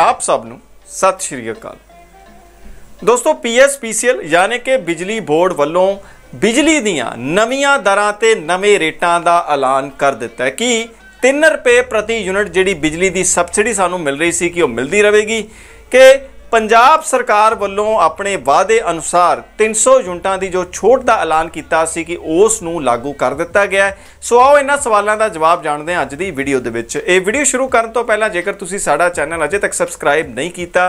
ਆਪ ਸਭ ਨੂੰ ਸਤਿ ਸ਼੍ਰੀ ਅਕਾਲ ਦੋਸਤੋ ਪੀਐਸਪੀਸੀਐਲ ਯਾਨੀ ਕਿ ਬਿਜਲੀ ਬੋਰਡ ਵੱਲੋਂ ਬਿਜਲੀ ਦੀਆਂ ਨਵੀਆਂ ਦਰਾਂ ਤੇ ਨਵੇਂ ਰੇਟਾਂ ਦਾ ਐਲਾਨ ਕਰ ਦਿੱਤਾ ਹੈ ਕਿ 3 ਰੁਪਏ ਪ੍ਰਤੀ ਯੂਨਿਟ ਜਿਹੜੀ ਬਿਜਲੀ ਦੀ ਸਬਸਿਡੀ ਸਾਨੂੰ ਮਿਲ ਰਹੀ ਸੀ ਕਿ ਉਹ ਮਿਲਦੀ ਰਹੇਗੀ ਕਿ ਪੰਜਾਬ ਸਰਕਾਰ ਵੱਲੋਂ ਆਪਣੇ ਵਾਅਦੇ ਅਨੁਸਾਰ 300 ਯੂਨਿਟਾਂ ਦੀ ਜੋ ਛੋਟ ਦਾ ਐਲਾਨ ਕੀਤਾ ਸੀ ਕਿ ਉਸ ਨੂੰ ਲਾਗੂ ਕਰ ਦਿੱਤਾ ਗਿਆ ਸੋ ਆਓ ਇਹਨਾਂ ਸਵਾਲਾਂ ਦਾ ਜਵਾਬ ਜਾਣਦੇ ਹਾਂ ਅੱਜ ਦੀ ਵੀਡੀਓ ਦੇ ਵਿੱਚ ਇਹ ਵੀਡੀਓ ਸ਼ੁਰੂ ਕਰਨ ਤੋਂ ਪਹਿਲਾਂ ਜੇਕਰ ਤੁਸੀਂ ਸਾਡਾ ਚੈਨਲ ਅਜੇ ਤੱਕ ਸਬਸਕ੍ਰਾਈਬ ਨਹੀਂ ਕੀਤਾ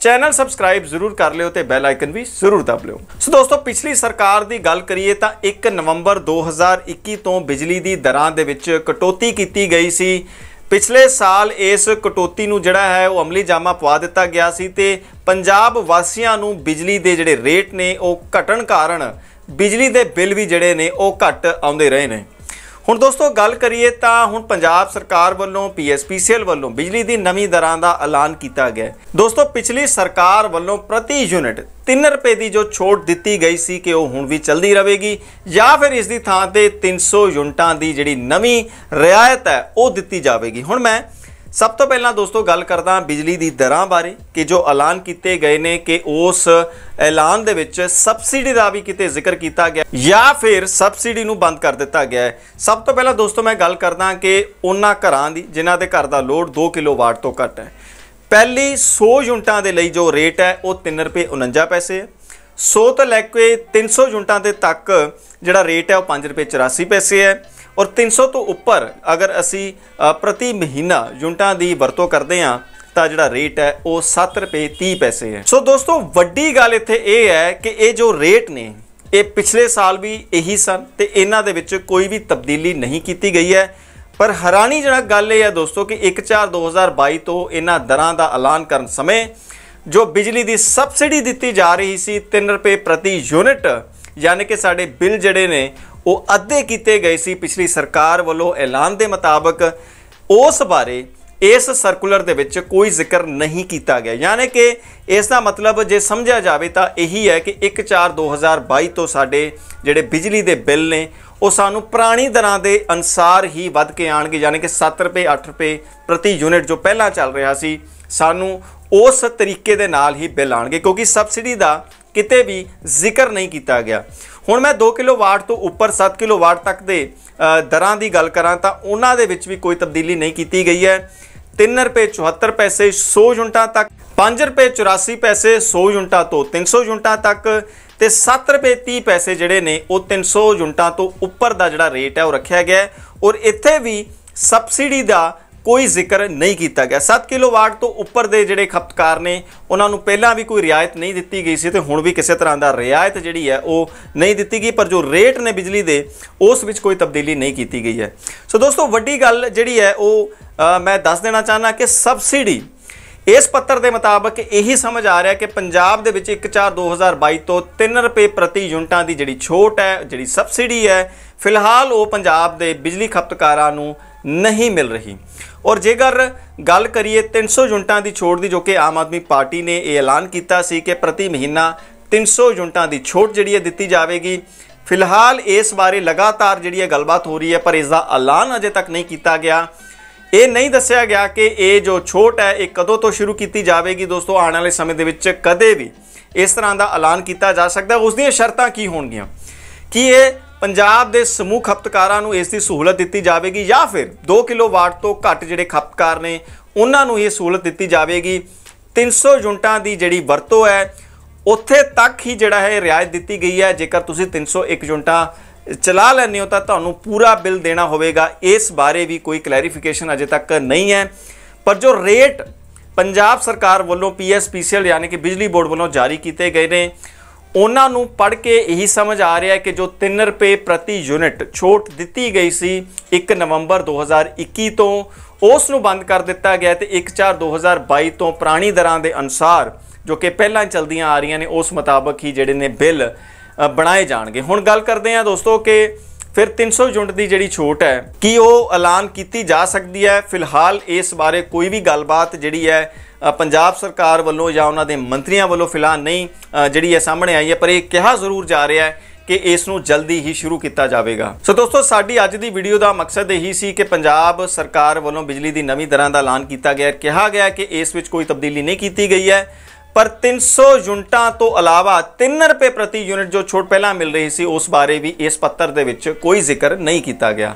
ਚੈਨਲ ਸਬਸਕ੍ਰਾਈਬ ਜ਼ਰੂਰ ਕਰ ਲਿਓ ਤੇ ਬੈਲ ਆਈਕਨ ਵੀ ਜ਼ਰੂਰ ਦਬ ਲਿਓ ਸੋ ਦੋਸਤੋ ਪਿਛਲੀ ਸਰਕਾਰ ਦੀ ਗੱਲ ਕਰੀਏ ਤਾਂ 1 ਨਵੰਬਰ 2021 ਤੋਂ ਬਿਜਲੀ ਦੀ ਦਰਾਂ ਦੇ ਵਿੱਚ ਕਟੌਤੀ ਕੀਤੀ ਗਈ ਸੀ ਪਿਛਲੇ ਸਾਲ ਇਸ ਕਟੌਤੀ ਨੂੰ ਜਿਹੜਾ ਹੈ ਉਹ ਅਮਲੀ ਜਾਮਾ ਪਵਾ ਦਿੱਤਾ ਗਿਆ ਸੀ ਤੇ ਪੰਜਾਬ ਵਾਸੀਆਂ ਨੂੰ ਬਿਜਲੀ ਦੇ ਜਿਹੜੇ ਰੇਟ ਨੇ ਉਹ ਘਟਣ ਕਾਰਨ ਬਿਜਲੀ ਦੇ ਬਿੱਲ ਵੀ ਜਿਹੜੇ ਨੇ ਉਹ ਘਟ ਆਉਂਦੇ ਰਹੇ ਨੇ ਹੁਣ ਦੋਸਤੋ ਗੱਲ ਕਰੀਏ ਤਾਂ ਹੁਣ ਪੰਜਾਬ ਸਰਕਾਰ ਵੱਲੋਂ ਪੀਐਸਪੀਸੀਐਲ ਵੱਲੋਂ ਬਿਜਲੀ ਦੀ ਨਵੀਂ ਦਰਾਂ ਦਾ ਐਲਾਨ ਕੀਤਾ ਗਿਆ ਦੋਸਤੋ ਪਿਛਲੀ ਸਰਕਾਰ ਵੱਲੋਂ ਪ੍ਰਤੀ ਯੂਨਿਟ 3 ਰੁਪਏ ਦੀ ਜੋ ਛੋਟ ਦਿੱਤੀ ਗਈ ਸੀ ਕਿ ਉਹ ਹੁਣ ਵੀ ਚੱਲਦੀ ਰਹੇਗੀ ਜਾਂ ਫਿਰ ਇਸ ਦੀ ਥਾਂ ਤੇ 300 ਯੂਨਿਟਾਂ ਦੀ ਜਿਹੜੀ ਨਵੀਂ ਰਿਆਇਤ ਹੈ ਉਹ ਦਿੱਤੀ ਜਾਵੇਗੀ ਹੁਣ ਮੈਂ ਸਭ ਤੋਂ ਪਹਿਲਾਂ ਦੋਸਤੋ ਗੱਲ ਕਰਦਾ ਬਿਜਲੀ ਦੀ ਦਰਾਂ ਬਾਰੇ ਕਿ ਜੋ ਐਲਾਨ ਕੀਤੇ ਗਏ ਨੇ ਕਿ ਉਸ ਐਲਾਨ ਦੇ ਵਿੱਚ ਸਬਸਿਡੀ ਦਾ ਵੀ ਕਿਤੇ ਜ਼ਿਕਰ ਕੀਤਾ ਗਿਆ ਜਾਂ ਫਿਰ ਸਬਸਿਡੀ ਨੂੰ ਬੰਦ ਕਰ ਦਿੱਤਾ ਗਿਆ ਸਭ ਤੋਂ ਪਹਿਲਾਂ ਦੋਸਤੋ ਮੈਂ ਗੱਲ ਕਰਦਾ ਕਿ ਉਹਨਾਂ ਘਰਾਂ ਦੀ ਜਿਨ੍ਹਾਂ ਦੇ ਘਰ ਦਾ ਲੋਡ 2 ਕਿਲੋਵਾਟ ਤੋਂ ਘੱਟ ਹੈ ਪਹਿਲੀ 100 ਯੂਨਟਾਂ ਦੇ ਲਈ ਜੋ ਰੇਟ ਹੈ ਉਹ 3 ਰੁਪਏ 49 ਪੈਸੇ ਹੈ 100 ਤੋਂ ਲੈ ਕੇ 300 ਯੂਨਟਾਂ ਦੇ ਤੱਕ ਜਿਹੜਾ ਰੇਟ ਹੈ ਉਹ 5 ਰੁਪਏ 84 ਪੈਸੇ ਹੈ ਔਰ 300 ਤੋਂ ਉੱਪਰ ਅਗਰ ਅਸੀਂ ਪ੍ਰਤੀ ਮਹੀਨਾ ਯੂਨਟਾਂ ਦੀ ਵਰਤੋਂ ਕਰਦੇ ਹਾਂ ਦਾ ਜਿਹੜਾ ਰੇਟ ਹੈ ਉਹ 7 ਰੁਪਏ 30 ਪੈਸੇ ਹੈ ਸੋ ਦੋਸਤੋ ਵੱਡੀ ਗੱਲ ਇੱਥੇ ਇਹ ਹੈ ਕਿ ਇਹ ਜੋ ਰੇਟ ਨੇ ਇਹ ਪਿਛਲੇ ਸਾਲ ਵੀ ਇਹੀ ਸਨ ਤੇ ਇਹਨਾਂ ਦੇ ਵਿੱਚ ਕੋਈ ਵੀ ਤਬਦੀਲੀ ਨਹੀਂ ਕੀਤੀ ਗਈ ਹੈ ਪਰ ਹੈਰਾਨੀ ਜਿਹੜਾ ਗੱਲ ਇਹ ਹੈ ਦੋਸਤੋ ਕਿ 1/4/2022 ਤੋਂ ਇਹਨਾਂ ਦਰਾਂ ਦਾ ਐਲਾਨ ਕਰਨ ਸਮੇਂ ਜੋ ਬਿਜਲੀ ਦੀ ਸਬਸਿਡੀ ਦਿੱਤੀ ਜਾ ਰਹੀ ਸੀ 3 ਰੁਪਏ ਪ੍ਰਤੀ ਯੂਨਿਟ ਯਾਨੀ ਕਿ ਸਾਡੇ ਬਿੱਲ ਜਿਹੜੇ ਨੇ ਉਹ ਅੱਧੇ ਕੀਤੇ ਗਏ ਸੀ ਪਿਛਲੀ ਸਰਕਾਰ ਵੱਲੋਂ ਐਲਾਨ ਦੇ ਮੁਤਾਬਕ ਉਸ ਬਾਰੇ ਇਸ ਸਰਕੂਲਰ ਦੇ ਵਿੱਚ ਕੋਈ ਜ਼ਿਕਰ ਨਹੀਂ ਕੀਤਾ ਗਿਆ ਯਾਨੀ ਕਿ ਇਸ ਦਾ ਮਤਲਬ ਜੇ ਸਮਝਿਆ ਜਾਵੇ ਤਾਂ ਇਹੀ ਹੈ ਕਿ 1 2022 ਤੋਂ ਸਾਡੇ ਜਿਹੜੇ ਬਿਜਲੀ ਦੇ ਬਿੱਲ ਨੇ ਉਹ ਸਾਨੂੰ ਪੁਰਾਣੀ ਦਰਾਂ ਦੇ ਅਨਸਾਰ ਹੀ ਵੱਧ ਕੇ ਆਣਗੇ ਯਾਨੀ ਕਿ 7 ਰੁਪਏ 8 ਰੁਪਏ ਪ੍ਰਤੀ ਯੂਨਿਟ ਜੋ ਪਹਿਲਾਂ ਚੱਲ ਰਿਹਾ ਸੀ ਸਾਨੂੰ ਉਸ ਤਰੀਕੇ ਦੇ ਨਾਲ ਹੀ ਬਿੱਲ ਆਣਗੇ ਕਿਉਂਕਿ ਸਬਸਿਡੀ ਦਾ ਕਿਤੇ ਵੀ ਜ਼ਿਕਰ ਨਹੀਂ ਕੀਤਾ ਗਿਆ ਹੁਣ ਮੈਂ 2 ਕਿਲੋਵਾਟ ਤੋਂ ਉੱਪਰ 7 ਕਿਲੋਵਾਟ ਤੱਕ ਦੇ ਦਰਾਂ ਦੀ ਗੱਲ ਕਰਾਂ ਤਾਂ ਉਹਨਾਂ ਦੇ ਵਿੱਚ ਵੀ ਕੋਈ ਤਬਦੀਲੀ ਨਹੀਂ ਕੀਤੀ ਗਈ ਹੈ 3 ਰੁਪਏ 74 ਪੈਸੇ 100 ਯੂਨਟਾਂ ਤੱਕ 5 ਰੁਪਏ 84 ਪੈਸੇ 100 ਯੂਨਟਾਂ ਤੋਂ 300 ਯੂਨਟਾਂ ਤੱਕ ਤੇ 7 ਰੁਪਏ 30 ਪੈਸੇ ਜਿਹੜੇ ਨੇ ਉਹ 300 ਯੂਨਟਾਂ ਤੋਂ ਉੱਪਰ ਦਾ ਜਿਹੜਾ ਰੇਟ ਹੈ ਉਹ ਰੱਖਿਆ ਗਿਆ ਔਰ ਇੱਥੇ ਵੀ ਸਬਸਿਡੀ ਦਾ ਕੋਈ ਜ਼ਿਕਰ ਨਹੀਂ ਕੀਤਾ ਗਿਆ 7 ਕਿਲੋਵਾਟ ਤੋਂ ਉੱਪਰ ਦੇ ਜਿਹੜੇ ਖਪਤਕਾਰ ਨੇ ਉਹਨਾਂ ਨੂੰ ਪਹਿਲਾਂ ਵੀ ਕੋਈ ਰਿਆਇਤ ਨਹੀਂ ਦਿੱਤੀ ਗਈ ਸੀ ਤੇ ਹੁਣ ਵੀ ਕਿਸੇ ਤਰ੍ਹਾਂ ਦਾ ਰਿਆਇਤ ਜਿਹੜੀ ਹੈ ਉਹ ਨਹੀਂ ਦਿੱਤੀ ਗਈ ਪਰ ਜੋ ਰੇਟ ਨੇ ਬਿਜਲੀ ਦੇ ਉਸ ਵਿੱਚ ਕੋਈ ਤਬਦੀਲੀ ਨਹੀਂ ਕੀਤੀ ਗਈ ਹੈ ਸੋ ਦੋਸਤੋ ਵੱਡੀ ਗੱਲ ਜਿਹੜੀ ਹੈ ਉਹ ਮੈਂ ਦੱਸ ਦੇਣਾ ਚਾਹਨਾ ਕਿ ਸਬਸਿਡੀ ਇਸ ਪੱਤਰ ਦੇ ਮੁਤਾਬਕ ਇਹੀ ਸਮਝ ਆ ਰਿਹਾ ਕਿ ਪੰਜਾਬ ਦੇ ਵਿੱਚ 1/4/2022 ਤੋਂ 3 ਰੁਪਏ ਪ੍ਰਤੀ ਯੂਨਿਟਾਂ ਦੀ ਜਿਹੜੀ ਛੋਟ ਹੈ ਜਿਹੜੀ ਸਬਸਿਡੀ ਹੈ ਫਿਲਹਾਲ ਉਹ ਪੰਜਾਬ ਦੇ ਬਿਜਲੀ ਖਪਤਕਾਰਾਂ ਨੂੰ ਨਹੀਂ ਮਿਲ ਰਹੀ ਔਰ ਜੇਕਰ ਗੱਲ ਕਰੀਏ 300 ਯੂਨਟਾਂ ਦੀ ਛੋਟ ਦੀ ਜੋ ਕਿ ਆਮ ਆਦਮੀ ਪਾਰਟੀ ਨੇ ਇਹ ਐਲਾਨ ਕੀਤਾ ਸੀ ਕਿ ਪ੍ਰਤੀ ਮਹੀਨਾ 300 ਯੂਨਟਾਂ ਦੀ ਛੋਟ ਜਿਹੜੀ ਹੈ ਦਿੱਤੀ ਜਾਵੇਗੀ ਫਿਲਹਾਲ ਇਸ ਬਾਰੇ ਲਗਾਤਾਰ ਜਿਹੜੀ ਹੈ ਗੱਲਬਾਤ ਹੋ ਰਹੀ ਹੈ ਪਰ ਇਸ ਦਾ ਐਲਾਨ ਅਜੇ ਤੱਕ ਨਹੀਂ ਕੀਤਾ ਗਿਆ ਇਹ ਨਹੀਂ ਦੱਸਿਆ ਗਿਆ ਕਿ ਇਹ ਜੋ ਛੋਟ ਹੈ ਇਹ ਕਦੋਂ ਤੋਂ ਸ਼ੁਰੂ ਕੀਤੀ ਜਾਵੇਗੀ ਦੋਸਤੋ ਆਉਣ ਵਾਲੇ ਸਮੇਂ ਦੇ ਵਿੱਚ ਕਦੇ ਵੀ ਇਸ ਤਰ੍ਹਾਂ ਦਾ ਐਲਾਨ ਕੀਤਾ ਜਾ ਸਕਦਾ ਉਸ ਦੀਆਂ ਸ਼ਰਤਾਂ ਕੀ ਹੋਣਗੀਆਂ ਕਿ ਇਹ ਪੰਜਾਬ ਦੇ ਸਮੂਹ ਖਪਤਕਾਰਾਂ ਨੂੰ ਇਸ ਦੀ ਸਹੂਲਤ ਦਿੱਤੀ ਜਾਵੇਗੀ ਜਾਂ ਫਿਰ 2 ਕਿਲੋਵਾਟ ਤੋਂ ਘੱਟ ਜਿਹੜੇ ਖਪਤਕਾਰ ਨੇ ਉਹਨਾਂ ਨੂੰ ਇਹ ਸਹੂਲਤ ਦਿੱਤੀ ਜਾਵੇਗੀ 300 ਯੂਨਟਾਂ ਦੀ ਜਿਹੜੀ ਵਰਤੋਂ ਹੈ ਉੱਥੇ ਤੱਕ ਹੀ ਜਿਹੜਾ ਹੈ ਰਿਆਇਤ ਦਿੱਤੀ ਗਈ ਹੈ ਜੇਕਰ ਤੁਸੀਂ 301 ਯੂਨਟਾਂ ਚਲਾ ਲੈਣੇ ਹੋ ਤਾਂ ਤੁਹਾਨੂੰ ਪੂਰਾ ਬਿੱਲ ਦੇਣਾ ਹੋਵੇਗਾ ਇਸ ਬਾਰੇ ਵੀ ਕੋਈ ਕਲੈਰੀਫਿਕੇਸ਼ਨ ਅਜੇ ਤੱਕ ਨਹੀਂ ਹੈ ਪਰ ਜੋ ਰੇਟ ਪੰਜਾਬ ਸਰਕਾਰ ਵੱਲੋਂ ਪੀਐਸਪੀਸੀਐਲ ਯਾਨੀ ਕਿ ਬਿਜਲੀ ਬੋਰਡ ਵੱਲੋਂ ਜਾਰੀ ਕੀਤੇ ਗਏ ਨੇ ਉਹਨਾਂ ਨੂੰ ਪੜ੍ਹ ਕੇ ਇਹੀ ਸਮਝ ਆ ਰਿਹਾ ਹੈ ਕਿ ਜੋ 3 ਰੁਪਏ ਪ੍ਰਤੀ ਯੂਨਿਟ ਛੋਟ ਦਿੱਤੀ ਗਈ ਸੀ 1 ਨਵੰਬਰ 2021 ਤੋਂ ਉਸ ਨੂੰ ਬੰਦ ਕਰ ਦਿੱਤਾ ਗਿਆ ਤੇ 1 4 2022 ਤੋਂ ਪੁਰਾਣੀ ਦਰਾਂ ਦੇ ਅਨੁਸਾਰ ਜੋ ਕਿ ਪਹਿਲਾਂ ਚਲਦੀਆਂ ਆ ਰਹੀਆਂ ਨੇ ਉਸ ਮੁਤਾਬਕ ਹੀ ਜਿਹੜੇ ਨੇ ਬਿੱਲ ਬਣਾਏ ਜਾਣਗੇ ਹੁਣ ਗੱਲ ਕਰਦੇ ਹਾਂ ਦੋਸਤੋ ਕਿ ਫਿਰ 300 ਯੂਨਿਟ ਦੀ ਜਿਹੜੀ ਛੋਟ ਹੈ ਕੀ ਉਹ ਐਲਾਨ ਕੀਤੀ ਜਾ ਸਕਦੀ ਹੈ ਫਿਲਹਾਲ ਇਸ ਬਾਰੇ ਕੋਈ ਵੀ ਗੱਲਬਾਤ ਜਿਹੜੀ ਹੈ ਪੰਜਾਬ ਸਰਕਾਰ ਵੱਲੋਂ ਜਾਂ ਉਹਨਾਂ ਦੇ ਮੰਤਰੀਆਂ ਵੱਲੋਂ ਫਿਲਹਾਲ ਨਹੀਂ ਜਿਹੜੀ ਹੈ ਸਾਹਮਣੇ ਆਈ ਹੈ ਪਰ ਇਹ ਕਿਹਾ ਜ਼ਰੂਰ ਜਾ ਰਿਹਾ ਹੈ ਕਿ ਇਸ ਨੂੰ ਜਲਦੀ ਹੀ ਸ਼ੁਰੂ ਕੀਤਾ ਜਾਵੇਗਾ ਸੋ ਦੋਸਤੋ ਸਾਡੀ ਅੱਜ ਦੀ ਵੀਡੀਓ ਦਾ ਮਕਸਦ ਇਹੀ ਸੀ ਕਿ ਪੰਜਾਬ ਸਰਕਾਰ ਵੱਲੋਂ ਬਿਜਲੀ ਦੀ ਨਵੀਂ ਦਰਾਂ ਦਾ ਐਲਾਨ ਕੀਤਾ ਗਿਆ ਹੈ ਕਿਹਾ ਗਿਆ ਕਿ ਇਸ ਵਿੱਚ ਕੋਈ ਤਬਦੀਲੀ ਨਹੀਂ ਕੀਤੀ ਗਈ ਹੈ ਪਰ 300 ਯੂਨਿਟਾਂ ਤੋਂ ਇਲਾਵਾ 3 ਰੁਪਏ ਪ੍ਰਤੀ ਯੂਨਿਟ ਜੋ ਛੋਟ ਪਹਿਲਾਂ ਮਿਲ ਰਹੀ ਸੀ ਉਸ ਬਾਰੇ ਵੀ ਇਸ ਪੱਤਰ ਦੇ ਵਿੱਚ ਕੋਈ ਜ਼ਿਕਰ ਨਹੀਂ ਕੀਤਾ ਗਿਆ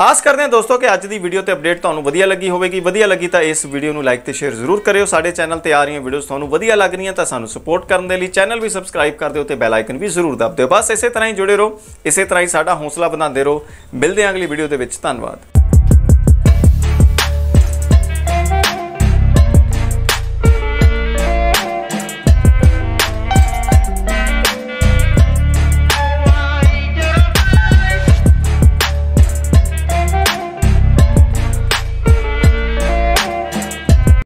ਆਸ ਕਰਦੇ ਹਾਂ ਦੋਸਤੋ ਕਿ ਅੱਜ ਦੀ ਵੀਡੀਓ ਤੇ ਅਪਡੇਟ ਤੁਹਾਨੂੰ ਵਧੀਆ ਲੱਗੀ ਹੋਵੇਗੀ ਵਧੀਆ ਲੱਗੀ ਤਾਂ ਇਸ ਵੀਡੀਓ ਨੂੰ ਲਾਈਕ ਤੇ ਸ਼ੇਅਰ ਜ਼ਰੂਰ ਕਰਿਓ ਸਾਡੇ ਚੈਨਲ ਤੇ ਆ ਰਹੀਆਂ ਵੀਡੀਓਜ਼ ਤੁਹਾਨੂੰ ਵਧੀਆ ਲੱਗ ਰਹੀਆਂ ਤਾਂ ਸਾਨੂੰ ਸਪੋਰਟ ਕਰਨ ਦੇ ਲਈ ਚੈਨਲ ਵੀ ਸਬਸਕ੍ਰਾਈਬ ਕਰ ਦਿਓ ਤੇ ਬੈਲ ਆਈਕਨ ਵੀ ਜ਼ਰੂਰ ਦਬਾ ਦਿਓ ਬਸ ਇਸੇ ਤਰ੍ਹਾਂ ਹੀ ਜੁੜੇ ਰਹੋ ਇਸੇ ਤਰ੍ਹਾਂ ਹੀ ਸਾਡਾ ਹੌਸਲਾ ਵਧਾਉਂਦੇ ਰਹੋ ਮਿਲਦੇ ਹਾਂ ਅਗਲੀ ਵੀਡੀਓ ਦੇ ਵਿੱਚ ਧੰਨਵਾਦ